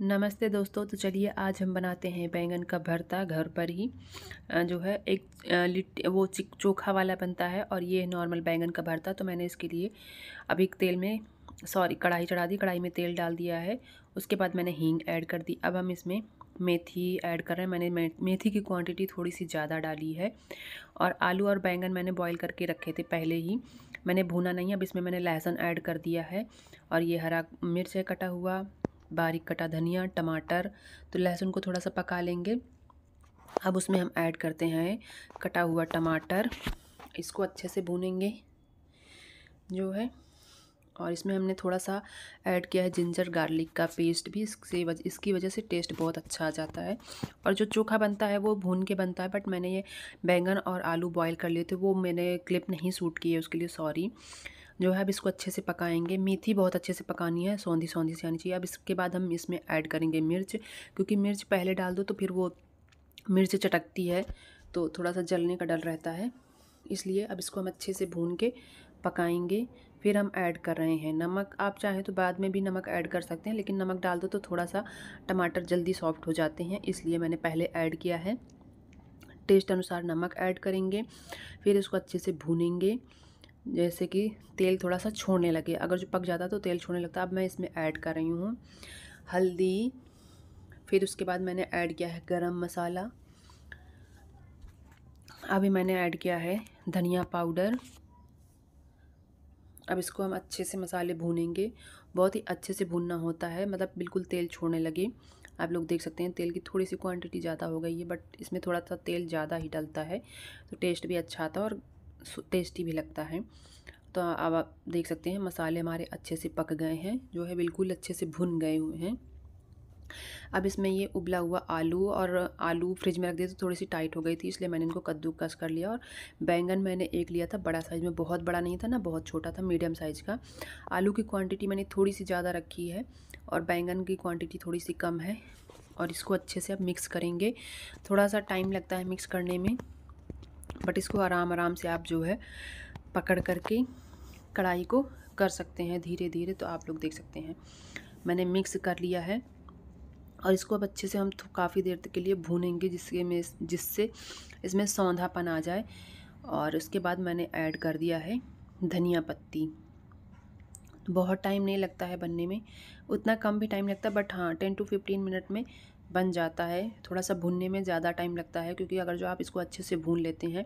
नमस्ते दोस्तों तो चलिए आज हम बनाते हैं बैंगन का भरता घर पर ही जो है एक लिट्टी वो चोखा वाला बनता है और ये नॉर्मल बैंगन का भरता तो मैंने इसके लिए अभी तेल में सॉरी कढ़ाई चढ़ा दी कढ़ाई में तेल डाल दिया है उसके बाद मैंने हींग ऐड कर दी अब हम इसमें मेथी ऐड कर रहे हैं मैंने मेथी की क्वांटिटी थोड़ी सी ज़्यादा डाली है और आलू और बैंगन मैंने बॉईल करके रखे थे पहले ही मैंने भुना नहीं अब इसमें मैंने लहसुन ऐड कर दिया है और ये हरा मिर्च है कटा हुआ बारीक कटा धनिया टमाटर तो लहसुन को थोड़ा सा पका लेंगे अब उसमें हम ऐड करते हैं कटा हुआ टमाटर इसको अच्छे से भूनेंगे जो है और इसमें हमने थोड़ा सा ऐड किया है जिंजर गार्लिक का पेस्ट भी इससे वज, इसकी वजह से टेस्ट बहुत अच्छा आ जाता है और जो चोखा बनता है वो भून के बनता है बट मैंने ये बैंगन और आलू बॉईल कर लिए थे वो मैंने क्लिप नहीं सूट की है उसके लिए सॉरी जो है अब इसको अच्छे से पकाएंगे मेथी बहुत अच्छे से पकानी है सौंधी सौंधी से आनी चाहिए अब इसके बाद हम इसमें ऐड करेंगे मिर्च क्योंकि मिर्च पहले डाल दो तो फिर वो मिर्च चटकती है तो थोड़ा सा जलने का डर रहता है इसलिए अब इसको हम अच्छे से भून के पकाएंगे फिर हम ऐड कर रहे हैं नमक आप चाहें तो बाद में भी नमक ऐड कर सकते हैं लेकिन नमक डाल दो तो थोड़ा सा टमाटर जल्दी सॉफ्ट हो जाते हैं इसलिए मैंने पहले ऐड किया है टेस्ट अनुसार नमक ऐड करेंगे फिर इसको अच्छे से भूनेंगे जैसे कि तेल थोड़ा सा छोड़ने लगे अगर जो पक जाता तो तेल छोड़ने लगता अब मैं इसमें ऐड कर रही हूँ हल्दी फिर उसके बाद मैंने ऐड किया है गरम मसाला अभी मैंने ऐड किया है धनिया पाउडर अब इसको हम अच्छे से मसाले भूनेंगे बहुत ही अच्छे से भूनना होता है मतलब बिल्कुल तेल छोड़ने लगे आप लोग देख सकते हैं तेल की थोड़ी सी क्वांटिटी ज़्यादा हो गई है बट इसमें थोड़ा सा तेल ज़्यादा ही डलता है तो टेस्ट भी अच्छा आता है और टेस्टी भी लगता है तो अब आप देख सकते हैं मसाले हमारे अच्छे से पक गए हैं जो है बिल्कुल अच्छे से भुन गए हुए हैं अब इसमें ये उबला हुआ आलू और आलू फ्रिज में रख दिए तो थोड़ी सी टाइट हो गई थी इसलिए मैंने इनको कद्दूकस कर लिया और बैंगन मैंने एक लिया था बड़ा साइज़ में बहुत बड़ा नहीं था ना बहुत छोटा था मीडियम साइज़ का आलू की क्वांटिटी मैंने थोड़ी सी ज़्यादा रखी है और बैंगन की क्वांटिटी थोड़ी सी कम है और इसको अच्छे से अब मिक्स करेंगे थोड़ा सा टाइम लगता है मिक्स करने में बट इसको आराम आराम से आप जो है पकड़ करके कढ़ाई को कर सकते हैं धीरे धीरे तो आप लोग देख सकते हैं मैंने मिक्स कर लिया है और इसको अब अच्छे से हम काफ़ी देर तक के लिए भूनेंगे जिसके में जिससे इसमें सौंधापन आ जाए और उसके बाद मैंने ऐड कर दिया है धनिया पत्ती बहुत टाइम नहीं लगता है बनने में उतना कम भी टाइम लगता है बट हाँ टेन टू फिफ्टीन मिनट में बन जाता है थोड़ा सा भुनने में ज़्यादा टाइम लगता है क्योंकि अगर जो आप इसको अच्छे से भून लेते हैं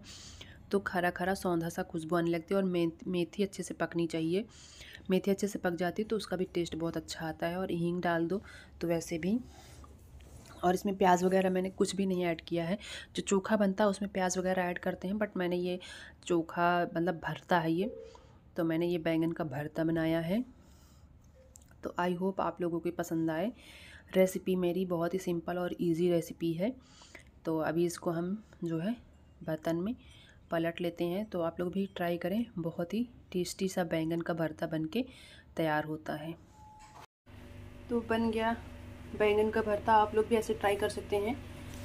तो खरा खरा सौंधा सा खुशबू आने लगती है और मेथी अच्छे से पकनी चाहिए मेथी अच्छे से पक जाती है तो उसका भी टेस्ट बहुत अच्छा आता है और हींग डाल दो तो वैसे भी और इसमें प्याज वगैरह मैंने कुछ भी नहीं ऐड किया है जो चोखा बनता है उसमें प्याज वगैरह ऐड करते हैं बट मैंने ये चोखा मतलब भरता है ये तो मैंने ये बैंगन का भरता बनाया है तो आई होप आप लोगों को पसंद आए रेसिपी मेरी बहुत ही सिंपल और इजी रेसिपी है तो अभी इसको हम जो है बर्तन में पलट लेते हैं तो आप लोग भी ट्राई करें बहुत ही टेस्टी सा बैंगन का भरता बन के तैयार होता है तो बन गया बैंगन का भरता आप लोग भी ऐसे ट्राई कर सकते हैं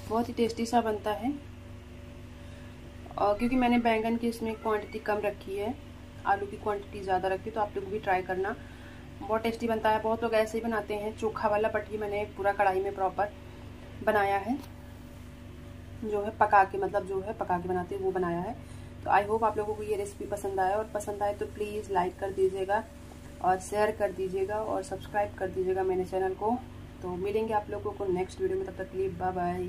बहुत ही टेस्टी सा बनता है और क्योंकि मैंने बैंगन की इसमें क्वांटिटी कम रखी है आलू की क्वांटिटी ज़्यादा रखी तो आप लोग भी ट्राई करना बहुत टेस्टी बनता है बहुत लोग ऐसे ही बनाते हैं चोखा वाला बट ये मैंने पूरा कढ़ाई में प्रॉपर बनाया है जो है पका के मतलब जो है पका के बनाते हैं वो बनाया है तो आई होप आप लोगों को ये रेसिपी पसंद आया और पसंद आए तो प्लीज़ लाइक कर दीजिएगा और शेयर कर दीजिएगा और सब्सक्राइब कर दीजिएगा मेरे चैनल को तो मिलेंगे आप लोगों को नेक्स्ट वीडियो में तब तक लिए बाय बाय